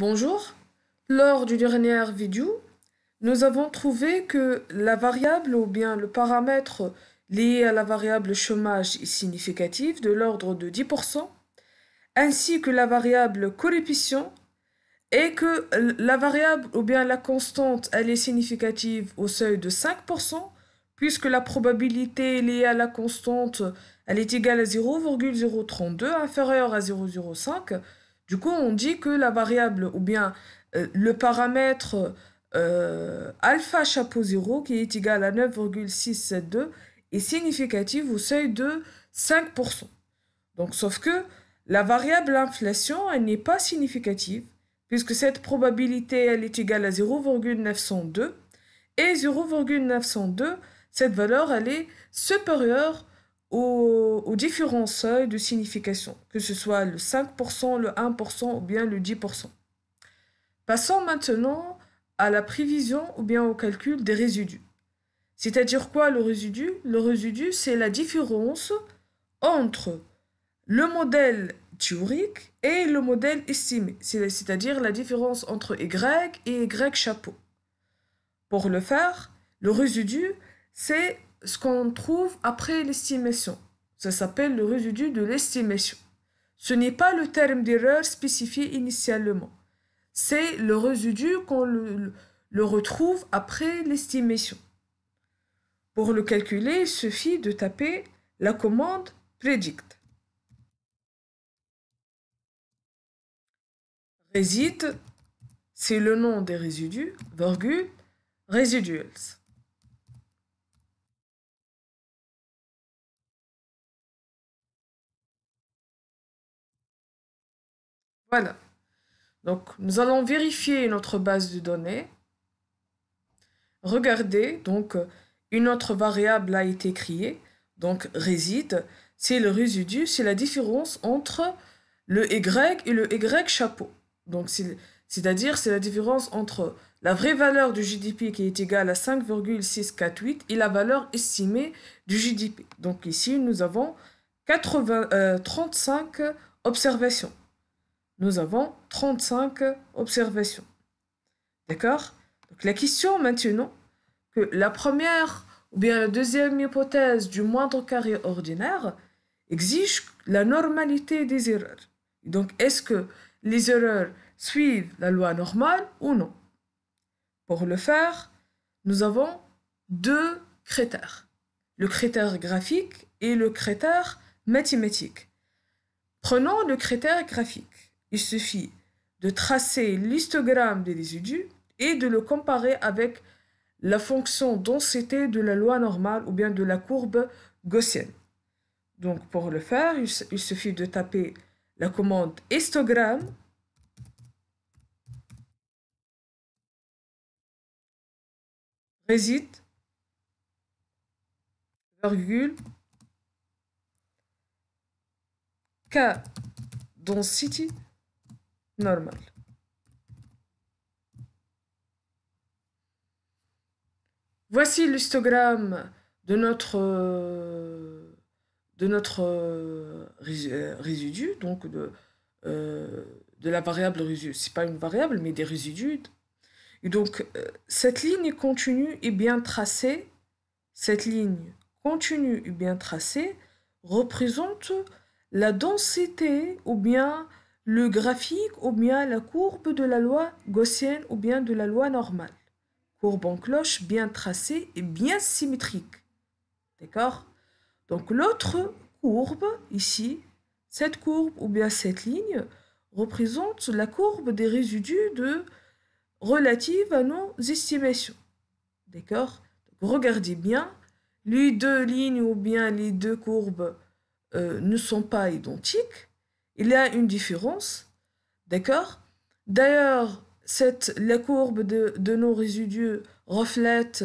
Bonjour. Lors du dernier vidéo, nous avons trouvé que la variable ou bien le paramètre lié à la variable chômage est significatif de l'ordre de 10%, ainsi que la variable coefficient et que la variable ou bien la constante, elle est significative au seuil de 5%, puisque la probabilité liée à la constante, elle est égale à 0,032, inférieure à 0,05, du coup, on dit que la variable ou bien euh, le paramètre euh, alpha chapeau 0 qui est égal à 9,672 est significative au seuil de 5%. Donc, sauf que la variable inflation, elle n'est pas significative puisque cette probabilité, elle est égale à 0,902 et 0,902, cette valeur, elle est supérieure au différents seuils de signification, que ce soit le 5%, le 1% ou bien le 10%. Passons maintenant à la prévision ou bien au calcul des résidus. C'est-à-dire quoi le résidu Le résidu, c'est la différence entre le modèle théorique et le modèle estimé, c'est-à-dire la différence entre Y et Y chapeau. Pour le faire, le résidu, c'est ce qu'on trouve après l'estimation. Ça s'appelle le résidu de l'estimation. Ce n'est pas le terme d'erreur spécifié initialement. C'est le résidu qu'on le, retrouve après l'estimation. Pour le calculer, il suffit de taper la commande predict. Réside, c'est le nom des résidus, virgule, residuals. Voilà. Donc, nous allons vérifier notre base de données. Regardez, donc, une autre variable a été créée. Donc, réside, c'est le résidu, c'est la différence entre le Y et le Y chapeau. Donc, c'est-à-dire, c'est la différence entre la vraie valeur du GDP qui est égale à 5,648 et la valeur estimée du GDP. Donc, ici, nous avons 80, 35 euh, observations nous avons 35 observations. D'accord Donc la question maintenant, que la première ou bien la deuxième hypothèse du moindre carré ordinaire exige la normalité des erreurs. Donc est-ce que les erreurs suivent la loi normale ou non Pour le faire, nous avons deux critères. Le critère graphique et le critère mathématique. Prenons le critère graphique il suffit de tracer l'histogramme des résidus et de le comparer avec la fonction densité de la loi normale ou bien de la courbe gaussienne. Donc pour le faire, il suffit de taper la commande histogramme réside virgule K density normal. Voici l'histogramme de notre, de notre euh, euh, résidu, donc de, euh, de la variable résidu. Ce n'est pas une variable, mais des résidus. Et donc, cette ligne continue et bien tracée, cette ligne continue et bien tracée représente la densité ou bien le graphique ou bien la courbe de la loi gaussienne ou bien de la loi normale. Courbe en cloche bien tracée et bien symétrique. D'accord Donc l'autre courbe ici, cette courbe ou bien cette ligne représente la courbe des résidus de relative à nos estimations. D'accord Regardez bien, les deux lignes ou bien les deux courbes euh, ne sont pas identiques il y a une différence, d'accord D'ailleurs, cette, la courbe de, nos résidus reflète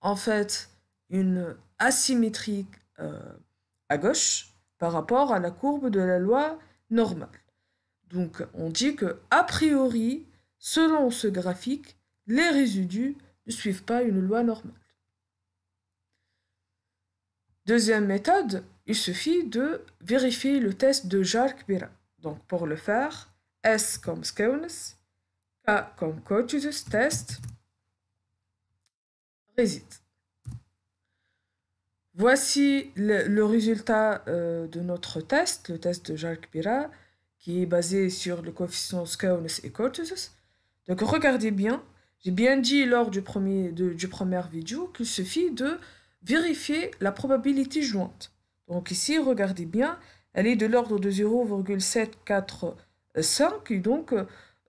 en fait une asymétrie euh, à gauche par rapport à la courbe de la loi normale. Donc on dit que a priori, selon ce graphique, les résidus ne suivent pas une loi normale. Deuxième méthode, il suffit de vérifier le test de Jacques Bira. Donc pour le faire, S comme skewness, K comme test, réside. Voici le, résultat euh, de notre test, le test de Jacques Bira, qui est basé sur le coefficient skewness et cotus. Donc regardez bien, j'ai bien dit lors du premier, du vidéo qu'il suffit de vérifier la probabilité jointe. Donc ici, regardez bien, elle est de l'ordre de 0,745. Donc,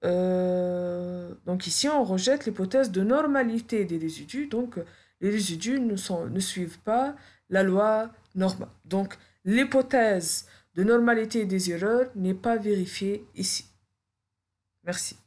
euh, donc ici, on rejette l'hypothèse de normalité des résidus. Donc les résidus ne, ne suivent pas la loi normale. Donc l'hypothèse de normalité des erreurs n'est pas vérifiée ici. Merci.